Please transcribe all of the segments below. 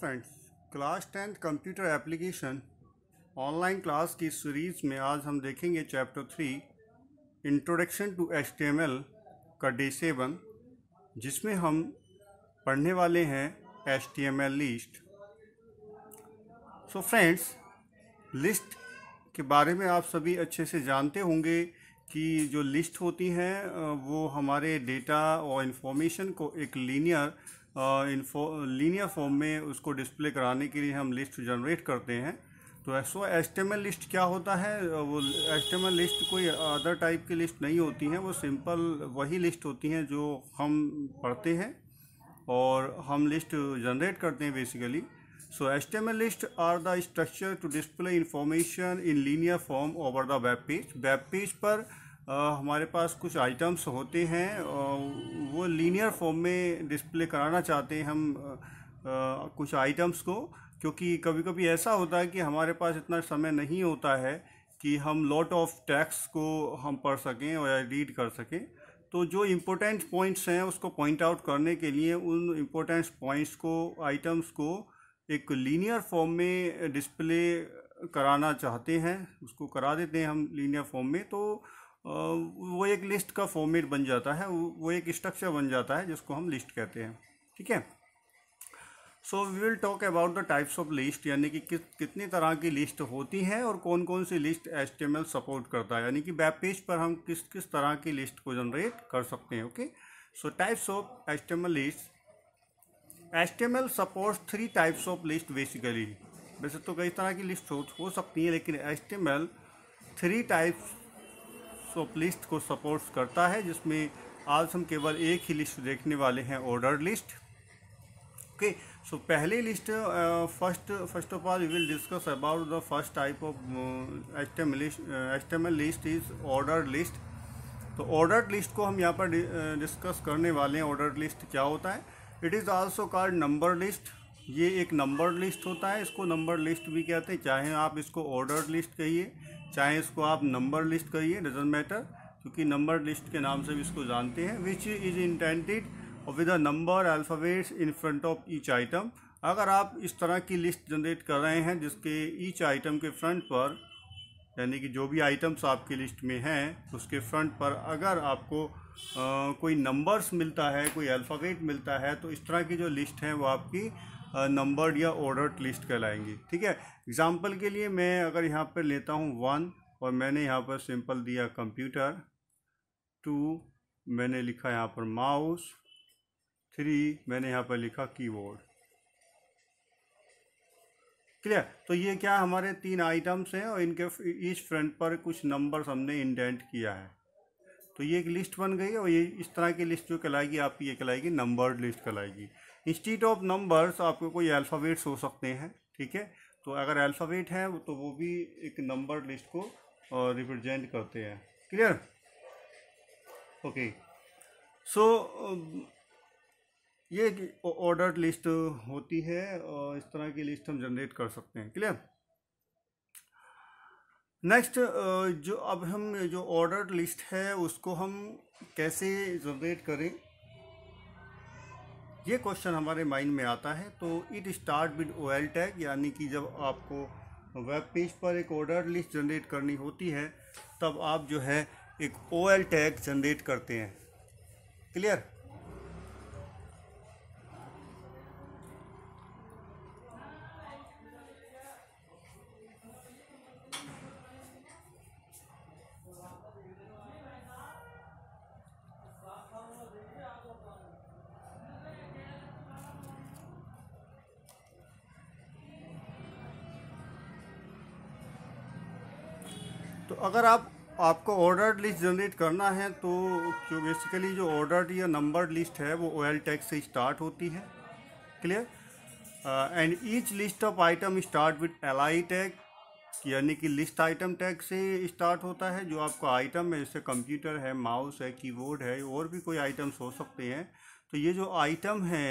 friends class tenth computer application online class की series में आज हम देखेंगे chapter three introduction to H का डे सेवन जिसमें हम पढ़ने वाले हैं H list so friends list के बारे में आप सभी अच्छे से जानते होंगे कि जो लिस्ट होती हैं वो हमारे डेटा और इन्फॉर्मेशन को एक लीनियर इन्फो लीनियर फॉर्म में उसको डिस्प्ले कराने के लिए हम लिस्ट जनरेट करते हैं तो सो एस लिस्ट क्या होता है वो एस लिस्ट कोई अदर टाइप की लिस्ट नहीं होती हैं वो सिंपल वही लिस्ट होती हैं जो हम पढ़ते हैं और हम लिस्ट जनरेट करते हैं basically So HTML list are the structure to display information in linear form over the web page web page पर हमारे पास कुछ आइटम्स होते हैं वो लीनियर फॉर्म में डिस्प्ले कराना चाहते हैं हम कुछ आइटम्स को क्योंकि कभी कभी ऐसा होता है कि हमारे पास इतना समय नहीं होता है कि हम लॉट ऑफ टैक्स को हम पढ़ सकें और रीड कर सकें तो जो इम्पोर्टेंट पॉइंट्स हैं उसको पॉइंट आउट करने के लिए उन इम्पोर्टेंट पॉइंट्स को आइटम्स को एक लीनियर फॉर्म में डिस्प्ले कराना चाहते हैं उसको करा देते हैं हम लीनियर फॉर्म में तो वो एक लिस्ट का फॉर्मेट बन जाता है वो एक स्ट्रक्चर बन जाता है जिसको हम लिस्ट कहते हैं ठीक है so we will talk about the types of list यानी कि किस कितनी तरह की लिस्ट होती है और कौन कौन सी लिस्ट एस सपोर्ट करता है यानी कि वेब पेज पर हम किस किस तरह की लिस्ट को जनरेट कर सकते हैं okay so types of H list L support three types of list basically वैसे तो कई तरह की लिस्ट हो, हो सकती हैं लेकिन L three types shop list को सपोर्ट करता है जिसमें आज हम केवल एक ही लिस्ट देखने वाले हैं ऑर्डर लिस्ट ओके सो पहले list first first of all we will discuss about the first type of H M list is order list तो ऑर्डर लिस्ट को हम यहाँ पर डिस्कस uh, करने वाले हैं ऑर्डर लिस्ट क्या होता है it is also called number list ये एक नंबर लिस्ट होता है इसको नंबर लिस्ट भी कहते हैं चाहे आप इसको ऑर्डर लिस्ट कहिए चाहे इसको आप नंबर लिस्ट करिए डजन मैटर क्योंकि नंबर लिस्ट के नाम से भी इसको जानते हैं which is intended with a number alphabets in front of each item अगर आप इस तरह की लिस्ट जनरेट कर रहे हैं जिसके ईच आइटम के फ्रंट पर यानी कि जो भी आइटम्स आपकी लिस्ट में हैं उसके फ्रंट पर अगर आपको आ, कोई नंबर्स मिलता है कोई अल्फ़ाबेट मिलता है तो इस तरह की जो लिस्ट है वो आपकी नंबर्ड या ऑर्डर लिस्ट कहलाएंगी ठीक है एग्जाम्पल के लिए मैं अगर यहाँ पर लेता हूँ वन और मैंने यहाँ पर सिंपल दिया कंप्यूटर टू मैंने लिखा यहाँ पर माउस थ्री मैंने यहाँ पर लिखा कीबोर्ड क्लियर तो ये क्या हमारे तीन आइटम्स हैं और इनके इस फ्रंट पर कुछ नंबर्स हमने इंडेंट किया है तो ये एक लिस्ट बन गई और ये इस तरह की लिस्ट जो कहलाएगी आपकी ये कहलाएगी नंबर्ड लिस्ट कहलाएगी इंस्टीट ऑफ नंबर्स आपको कोई अल्फ़ावेट्स हो सकते हैं ठीक है तो अगर अल्फ़ाबेट हैं तो वो भी एक नंबर लिस्ट को रिप्रेजेंट करते हैं क्लियर ओके सो ये एक ऑर्डर लिस्ट होती है और इस तरह की लिस्ट हम जनरेट कर सकते हैं क्लियर नेक्स्ट जो अब हम जो ऑर्डर लिस्ट है उसको हम कैसे जनरेट करें ये क्वेश्चन हमारे माइंड में आता है तो it start with O L tag यानी कि जब आपको वेब पेज पर एक ऑर्डर लिस्ट जनरेट करनी होती है तब आप जो है एक ओ एल टैग जनरेट करते हैं क्लियर अगर आप आपको ऑर्डर लिस्ट जनरेट करना है तो जो बेसिकली जो ऑर्डर या नंबर लिस्ट है वो ओएल टैक्स से स्टार्ट होती है clear and each list of item start with L I tag यानी कि लिस्ट आइटम टैग से स्टार्ट होता है जो आपका आइटम है जैसे कंप्यूटर है माउस है कीबोर्ड है और भी कोई आइटम्स हो सकते हैं तो ये जो आइटम है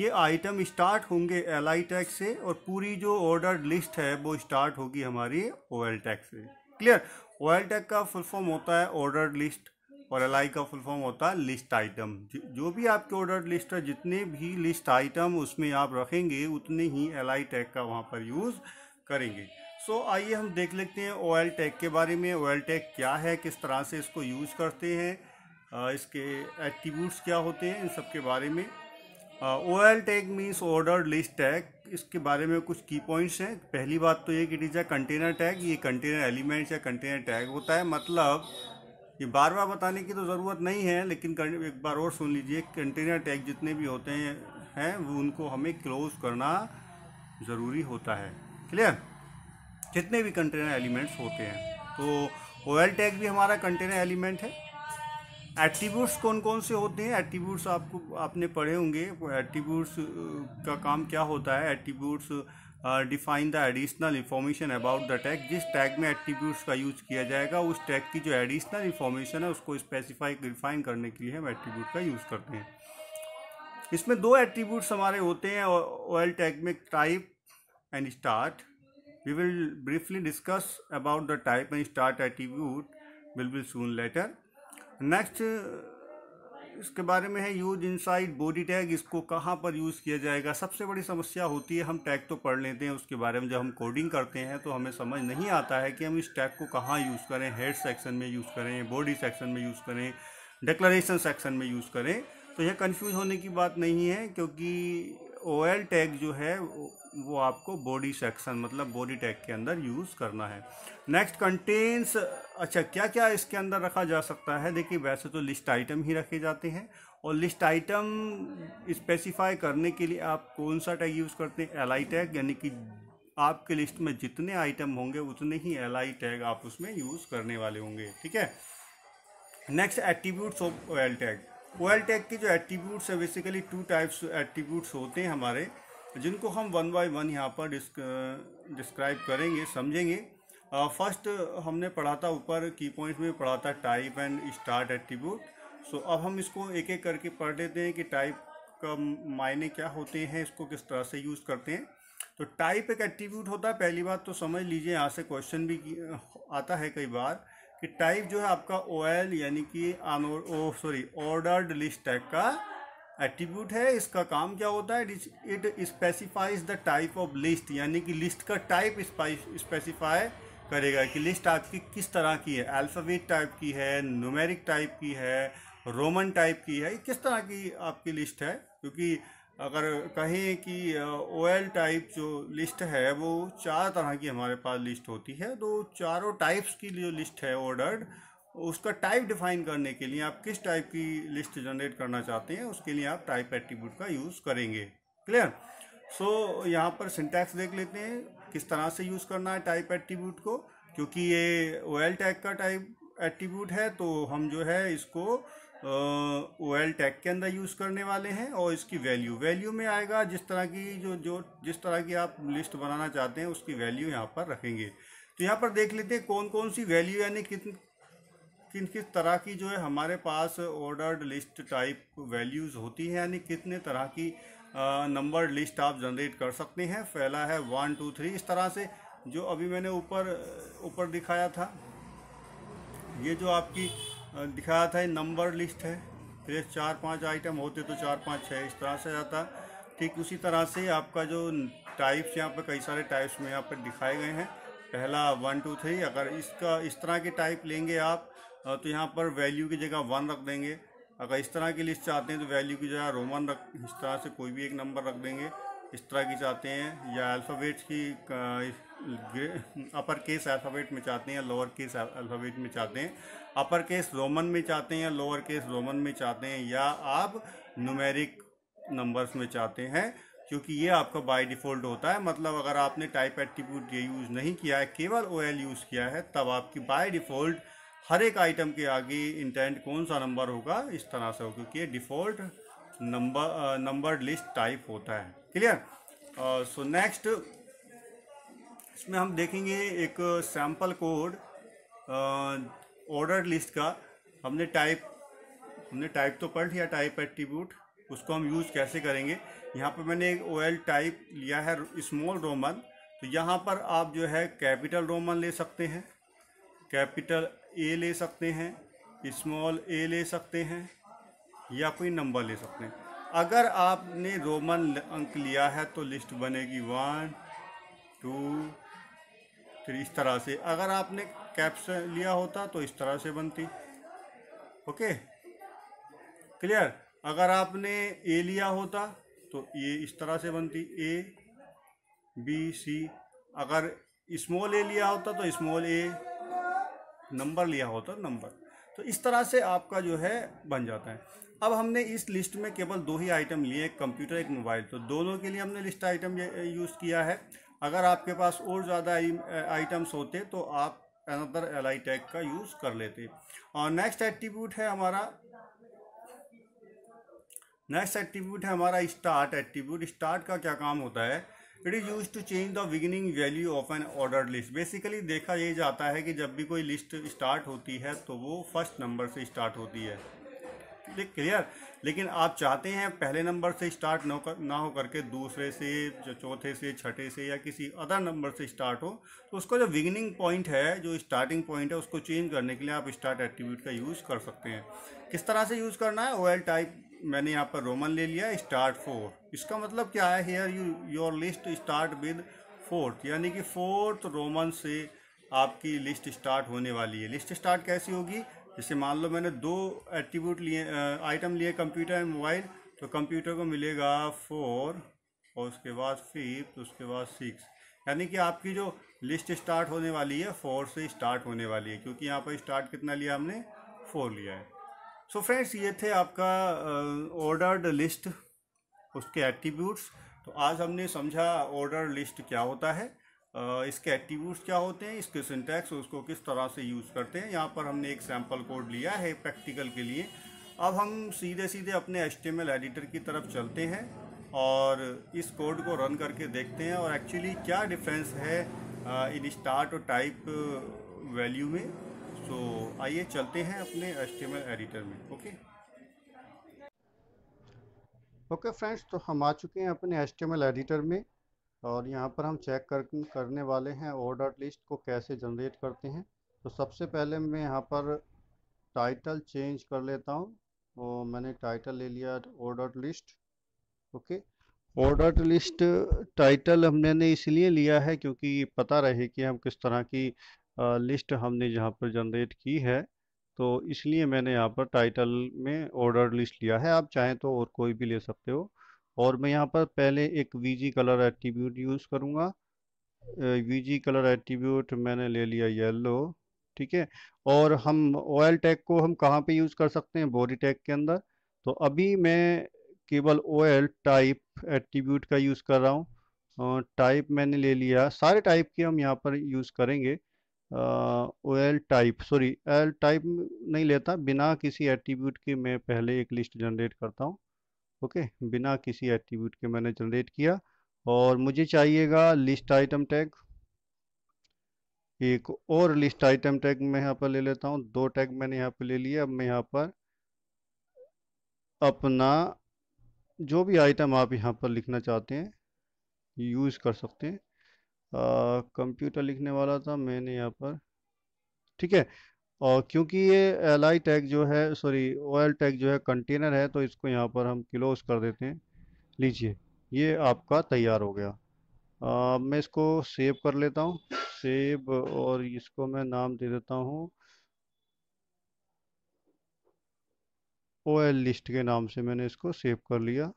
ये आइटम स्टार्ट होंगे एल आई टैग से और पूरी जो ऑर्डर लिस्ट है वो स्टार्ट होगी हमारी ओ एल टैग से क्लियर ओएल टैग का फुल फॉर्म होता है ऑर्डर लिस्ट और एल आई का फुल फॉर्म होता है लिस्ट आइटम जो भी आपके ऑर्डर लिस्ट है जितने भी लिस्ट आइटम उसमें आप रखेंगे उतने ही एल आई टैग का वहाँ पर यूज़ करेंगे सो so, आइए हम देख लेते हैं ओ टैग के बारे में ओ टैग क्या है किस तरह से इसको यूज़ करते हैं इसके एक्टिव्यूट्स क्या होते हैं इन सब के बारे में O L tag means order list tag इसके बारे में कुछ की पॉइंट्स हैं पहली बात तो ये कि it is a container tag ये कंटेनर एलिमेंट्स या कंटेनर टैग होता है मतलब ये बार बार बताने की तो ज़रूरत नहीं है लेकिन एक बार और सुन लीजिए कंटेनर टैग जितने भी होते हैं हैं वो उनको हमें क्लोज करना ज़रूरी होता है क्लियर जितने भी कंटेनर एलिमेंट्स होते हैं तो ओ एल टैग भी हमारा कंटेनर एलिमेंट है एट्रीब्यूट्स कौन कौन से होते हैं एट्रीब्यूट्स आपको आपने पढ़े होंगे एट्रीब्यूट्स का काम क्या होता है attributes define the additional information about the tag जिस टैग में एट्रीब्यूट्स का यूज किया जाएगा उस टैग की जो एडिशनल इन्फॉर्मेशन है उसको स्पेसिफाई डिफाइन करने के लिए हम एट्रीब्यूट का यूज़ करते हैं इसमें दो एट्रीब्यूट्स हमारे होते हैं ऑयल टैग में type and start we will briefly discuss about the type and start attribute will be soon later next इसके बारे में है यूज इनसाइड बॉडी टैग इसको कहाँ पर यूज़ किया जाएगा सबसे बड़ी समस्या होती है हम टैग तो पढ़ लेते हैं उसके बारे में जब हम कोडिंग करते हैं तो हमें समझ नहीं आता है कि हम इस टैग को कहाँ यूज़ करें हेड सेक्शन में यूज़ करें बॉडी सेक्शन में यूज़ करें डिक्लेरेशन सेक्शन में यूज़ करें तो यह कन्फ्यूज़ होने की बात नहीं है क्योंकि ओएल टैग जो है वो आपको बॉडी सेक्शन मतलब बॉडी टैग के अंदर यूज़ करना है नेक्स्ट कंटेन्स अच्छा क्या क्या इसके अंदर रखा जा सकता है देखिए वैसे तो लिस्ट आइटम ही रखे जाते हैं और लिस्ट आइटम स्पेसिफाई करने के लिए आप कौन सा टैग यूज़ करते हैं एल आई टैग यानी कि आपके लिस्ट में जितने आइटम होंगे उतने ही एल आई टैग आप उसमें यूज़ करने वाले होंगे ठीक है next attributes of OL tag कोयल टैग के जो एट्रीब्यूट्स है बेसिकली टू टाइप्स एट्रीब्यूट्स होते हैं हमारे जिनको हम वन बाई वन यहाँ पर डिस्क्राइब uh, करेंगे समझेंगे फर्स्ट uh, uh, हमने पढ़ा था ऊपर की पॉइंट में पढ़ा था type and start attribute so अब हम इसको एक एक करके पढ़ लेते हैं कि टाइप का मायने क्या होते हैं इसको किस तरह से यूज़ करते हैं तो टाइप एक एट्रीब्यूट होता है पहली बात तो समझ लीजिए यहाँ से क्वेश्चन भी आता है कई बार कि टाइप जो है आपका ओ एल यानी कि सॉरी ऑर्डर्ड लिस्ट टैग का एट्रीब्यूट है इसका काम क्या होता है it specifies the type of list यानी कि लिस्ट का टाइप स्पेसिफाई करेगा कि लिस्ट आपकी किस तरह की है अल्फ़ाबेट टाइप की है नोमेरिक टाइप की है रोमन टाइप की है किस तरह की आपकी लिस्ट है क्योंकि अगर कहें कि ओएल टाइप जो लिस्ट है वो चार तरह की हमारे पास लिस्ट होती है तो चारों टाइप्स की जो लिस्ट है ऑर्डर्ड उसका टाइप डिफाइन करने के लिए आप किस टाइप की लिस्ट जनरेट करना चाहते हैं उसके लिए आप टाइप एट्रीब्यूट का यूज़ करेंगे क्लियर सो so, यहाँ पर सिंटैक्स देख लेते हैं किस तरह से यूज़ करना है टाइप एट्रीब्यूट को क्योंकि ये ओएल टैग का टाइप एट्रीब्यूट है तो हम जो है इसको ओ एल टैग के अंदर यूज़ करने वाले हैं और इसकी वैल्यू वैल्यू में आएगा जिस तरह की जो जो जिस तरह की आप लिस्ट बनाना चाहते हैं उसकी वैल्यू यहाँ पर रखेंगे तो यहाँ पर देख लेते हैं कौन कौन सी वैल्यू यानी कितन किन किस तरह की जो है हमारे पास ऑर्डर्ड लिस्ट टाइप वैल्यूज़ होती हैं यानी कितने तरह की नंबर लिस्ट आप जनरेट कर सकते हैं पहला है वन टू थ्री इस तरह से जो अभी मैंने ऊपर ऊपर दिखाया था ये जो आपकी हाँ, दिखाया था नंबर लिस्ट है फिर चार पांच आइटम होते तो चार पाँच छः इस तरह से आता ठीक उसी तरह से आपका जो टाइप्स यहाँ पर कई सारे टाइप्स में यहाँ पर दिखाए गए हैं पहला वन टू थ्री अगर इसका इस तरह के टाइप लेंगे आप तो यहाँ पर वैल्यू की जगह वन रख देंगे अगर इस तरह की लिस्ट चाहते हैं तो वैल्यू की जगह रोमन रख इस तरह से कोई भी एक नंबर रख देंगे इस तरह की चाहते हैं या अल्फ़ाबेट की अपर केस अल्फ़ाबेट में चाहते हैं या लोअर केस अल्फ़ाबेट में चाहते हैं अपर केस रोमन में चाहते हैं या लोअर केस रोमन में चाहते हैं या आप नुमेरिक नंबर्स में चाहते हैं क्योंकि ये आपका बाय डिफ़ॉल्ट होता है मतलब अगर आपने टाइप एट्रीब्यूट ये यूज़ नहीं किया है केवल ओ यूज़ किया है तब आपकी बाय डिफ़ॉल्ट हर एक आइटम के आगे इंटेंट कौन सा नंबर होगा इस तरह से हो क्योंकि ये default number number list type होता है क्लियर सो नेक्स्ट इसमें हम देखेंगे एक सैम्पल कोड ऑर्डर लिस्ट का हमने टाइप हमने टाइप तो पढ़ लिया टाइप एट्रीब्यूट उसको हम यूज़ कैसे करेंगे यहाँ पर मैंने एक ओएल टाइप लिया है स्मॉल रोमन तो यहाँ पर आप जो है कैपिटल रोमन ले सकते हैं कैपिटल ए ले सकते हैं स्मॉल ए ले सकते हैं या कोई नंबर ले सकते हैं अगर आपने रोमन अंक लिया है तो लिस्ट बनेगी वन टू थ्री इस तरह से अगर आपने कैप्स लिया होता तो इस तरह से बनती ओके क्लियर अगर आपने ए लिया होता तो ये इस तरह से बनती ए बी सी अगर स्मॉल ए लिया होता तो स्मॉल ए नंबर लिया होता नंबर तो इस तरह से आपका जो है बन जाता है अब हमने इस लिस्ट में केवल दो ही आइटम लिए एक कंप्यूटर एक मोबाइल तो दोनों के लिए हमने लिस्ट आइटम यूज़ किया है अगर आपके पास और ज़्यादा आइटम्स होते तो आप अनदर एल आई टैग का यूज़ कर लेते और नेक्स्ट एट्रीब्यूट है हमारा नेक्स्ट एट्रीब्यूट है हमारा स्टार्ट एट्रीब्यूट स्टार्ट का क्या काम होता है it is use to change the beginning value of an order list basically देखा ये जाता है कि जब भी कोई लिस्ट स्टार्ट होती है तो वो फर्स्ट नंबर से स्टार्ट होती है क्लियर लेकिन आप चाहते हैं पहले नंबर से स्टार्ट ना कर ना हो करके दूसरे से चौथे से छठे से या किसी अदर नंबर से स्टार्ट हो तो उसका जो बिगिनिंग पॉइंट है जो स्टार्टिंग पॉइंट है उसको चेंज करने के लिए आप स्टार्ट एक्टिविटी का यूज़ कर सकते हैं किस तरह से यूज़ करना है ओएल टाइप मैंने यहाँ पर रोमन ले लिया स्टार्ट फोर इसका मतलब क्या है here you your list start with fourth यानी कि फोर्थ रोमन से आपकी लिस्ट स्टार्ट होने वाली है लिस्ट स्टार्ट कैसी होगी जैसे मान लो मैंने दो एट्रीब्यूट लिए आइटम लिए कंप्यूटर एंड मोबाइल तो कंप्यूटर को मिलेगा फोर और उसके बाद फिफ्थ तो उसके बाद सिक्स यानी कि आपकी जो लिस्ट स्टार्ट होने वाली है फोर से स्टार्ट होने वाली है क्योंकि यहाँ पर स्टार्ट कितना लिया हमने फोर लिया है सो फ्रेंड्स ये थे आपका ऑर्डर्ड लिस्ट उसके एट्रीब्यूट्स तो आज हमने समझा ऑर्डर लिस्ट क्या होता है इसके एट्रीब्यूट्स क्या होते हैं इसके सिंटैक्स उसको किस तरह से यूज़ करते हैं यहाँ पर हमने एक सैम्पल कोड लिया है प्रैक्टिकल के लिए अब हम सीधे सीधे अपने एच एडिटर की तरफ चलते हैं और इस कोड को रन करके देखते हैं और एक्चुअली क्या डिफरेंस है इन स्टार्ट और टाइप वैल्यू में तो आइए चलते हैं अपने एच एडिटर में ओके ओके फ्रेंड्स तो हम आ चुके हैं अपने एच एडिटर में और यहाँ पर हम चेक कर, करने वाले हैं ऑर्डर लिस्ट को कैसे जनरेट करते हैं तो सबसे पहले मैं यहाँ पर टाइटल चेंज कर लेता हूँ और तो मैंने टाइटल ले लिया order list okay order list title हमने ने इसलिए लिया है क्योंकि पता रहे कि हम किस तरह की लिस्ट हमने यहाँ पर जनरेट की है तो इसलिए मैंने यहाँ पर टाइटल में ऑर्डर लिस्ट लिया है आप चाहें तो और कोई भी ले सकते हो और मैं यहाँ पर पहले एक वीजी कलर एट्रीब्यूट यूज़ करूँगा वीजी कलर एट्रीब्यूट मैंने ले लिया येलो ठीक है और हम ऑयल टैग को हम कहाँ पे यूज़ कर सकते हैं बॉडी टैग के अंदर तो अभी मैं केवल ऑयल टाइप एट्रीब्यूट का यूज़ कर रहा हूँ टाइप मैंने ले लिया सारे टाइप के हम यहाँ पर यूज़ करेंगे L type sorry L type नहीं लेता बिना किसी एट्रीब्यूट के मैं पहले एक लिस्ट जनरेट करता हूँ ओके बिना किसी एट्रीब्यूट के मैंने जनरेट किया और मुझे चाहिएगा लिस्ट आइटम टैग एक और लिस्ट आइटम टैग मैं यहाँ पर ले लेता हूँ दो टैग मैंने यहाँ पर ले लिया अब मैं यहाँ पर अपना जो भी आइटम आप यहाँ पर लिखना चाहते हैं यूज़ कर सकते हैं कंप्यूटर लिखने वाला था मैंने यहाँ पर ठीक है और क्योंकि ये एल आई टैग जो है सॉरी ओ एल टैग जो है कंटेनर है तो इसको यहाँ पर हम क्लोज कर देते हैं लीजिए ये आपका तैयार हो गया आ, मैं इसको सेव कर लेता हूँ सेव और इसको मैं नाम दे देता हूँ ओ एल लिस्ट के नाम से मैंने इसको सेव कर लिया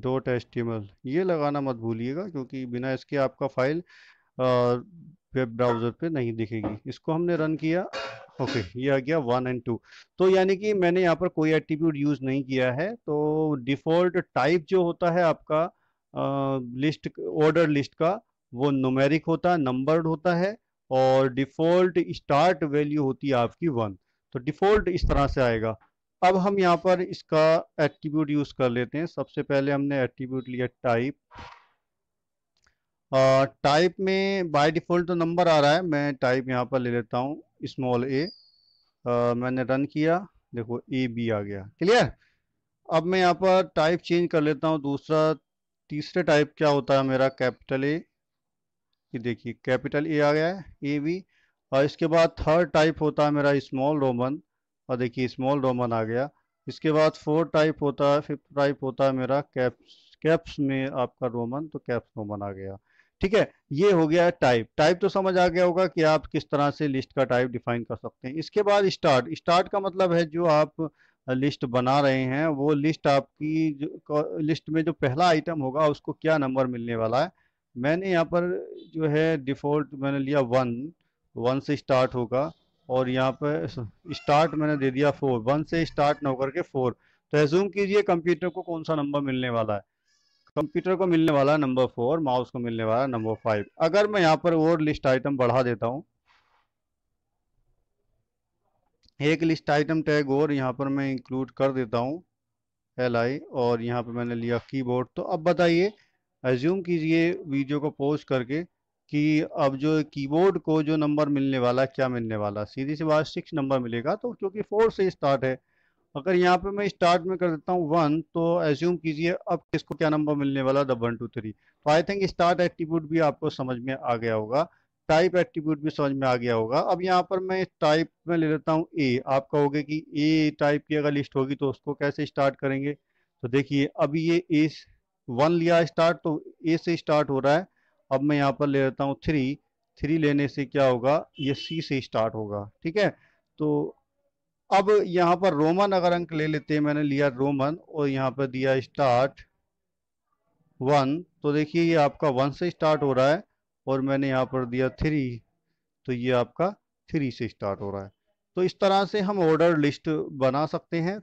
दो टेस्टिमल ये लगाना मत भूलिएगा क्योंकि बिना इसके आपका फाइल वेब ब्राउज़र पे नहीं दिखेगी इसको हमने रन किया ओके ये आ गया वन एंड टू तो यानी कि मैंने यहाँ पर कोई एट्रीब्यूट यूज नहीं किया है तो डिफॉल्ट टाइप जो होता है आपका लिस्ट ऑर्डर लिस्ट का वो नोमेरिक होता है नंबर्ड होता है और डिफॉल्ट स्टार्ट वैल्यू होती है आपकी वन तो डिफॉल्ट इस तरह से आएगा अब हम यहाँ पर इसका एट्रीब्यूट यूज कर लेते हैं सबसे पहले हमने एट्रीब्यूट लिया टाइप टाइप में बाय डिफ़ॉल्ट तो नंबर आ रहा है मैं टाइप यहाँ पर ले लेता हूँ स्मॉल ए मैंने रन किया देखो ए बी आ गया क्लियर अब मैं यहाँ पर टाइप चेंज कर लेता हूँ दूसरा तीसरे टाइप क्या होता है मेरा कैपिटल ए ये देखिए कैपिटल ए आ गया है ए बी और इसके बाद थर्ड टाइप होता है मेरा स्मॉल रोमन और देखिए स्मॉल रोमन आ गया इसके बाद फोर टाइप होता है फिफ्थ टाइप होता है मेरा कैप्स कैप्स में आपका रोमन तो कैप्स रोमन आ गया ठीक है ये हो गया टाइप टाइप तो समझ आ गया होगा कि आप किस तरह से लिस्ट का टाइप डिफाइन कर सकते हैं इसके बाद स्टार्ट स्टार्ट का मतलब है जो आप लिस्ट बना रहे हैं वो लिस्ट आपकी जो लिस्ट में जो पहला आइटम होगा उसको क्या नंबर मिलने वाला है मैंने यहाँ पर जो है डिफ़ॉल्ट मैंने लिया वन वन से स्टार्ट होगा और यहाँ पर स्टार्ट मैंने दे दिया फोर वन से स्टार्ट ना होकर के फोर तो एजूम कीजिए कंप्यूटर को कौन सा नंबर मिलने वाला है कंप्यूटर को मिलने वाला नंबर फोर माउस को मिलने वाला नंबर फाइव अगर मैं यहाँ पर और लिस्ट आइटम बढ़ा देता हूँ एक लिस्ट आइटम टैग और यहाँ पर मैं इंक्लूड कर देता हूँ एल आई और यहाँ पर मैंने लिया कीबोर्ड तो अब बताइए एज्यूम कीजिए वीडियो को पोस्ट करके कि अब जो कीबोर्ड को जो नंबर मिलने वाला क्या मिलने वाला सीधी सी बात सिक्स नंबर मिलेगा तो क्योंकि फोर से स्टार्ट है अगर यहाँ पे मैं स्टार्ट में कर देता हूँ वन तो एज्यूम कीजिए अब किसको क्या नंबर मिलने वाला द वन टू थ्री तो आई थिंक स्टार्ट एक्टिव्यूट भी आपको समझ में आ गया होगा टाइप एक्टिव्यूट भी समझ में आ गया होगा अब यहाँ पर मैं टाइप में ले लेता हूँ ए आप कहोगे कि ए टाइप की अगर लिस्ट होगी तो उसको कैसे स्टार्ट करेंगे तो देखिए अब ये ए वन लिया स्टार्ट तो ए से स्टार्ट हो रहा है अब मैं यहाँ पर ले लेता हूँ थ्री थ्री लेने से क्या होगा ये सी से स्टार्ट होगा ठीक है तो अब यहाँ पर रोमन अगर अंक ले लेते हैं मैंने लिया रोमन और यहाँ पर दिया स्टार्ट वन तो देखिए ये आपका वन से स्टार्ट हो रहा है और मैंने यहाँ पर दिया थ्री तो ये आपका थ्री से स्टार्ट हो रहा है तो इस तरह से हम ऑर्डर लिस्ट बना सकते हैं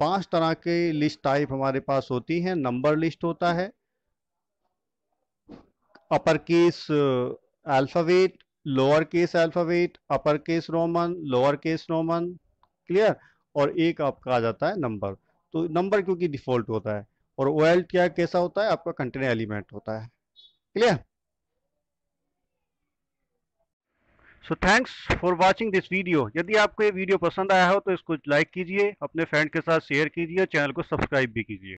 पांच तरह के लिस्ट टाइप हमारे पास होती हैं नंबर लिस्ट होता है upper case lower case alphabet upper case Roman lower case Roman clear और एक आपका आ जाता है नंबर तो नंबर क्योंकि डिफॉल्ट होता है और ओएल क्या कैसा होता है आपका कंटेनर एलिमेंट होता है clear so thanks for watching this video यदि आपको ये वीडियो पसंद आया हो तो इसको लाइक कीजिए अपने फ्रेंड के साथ शेयर कीजिए चैनल को सब्सक्राइब भी कीजिए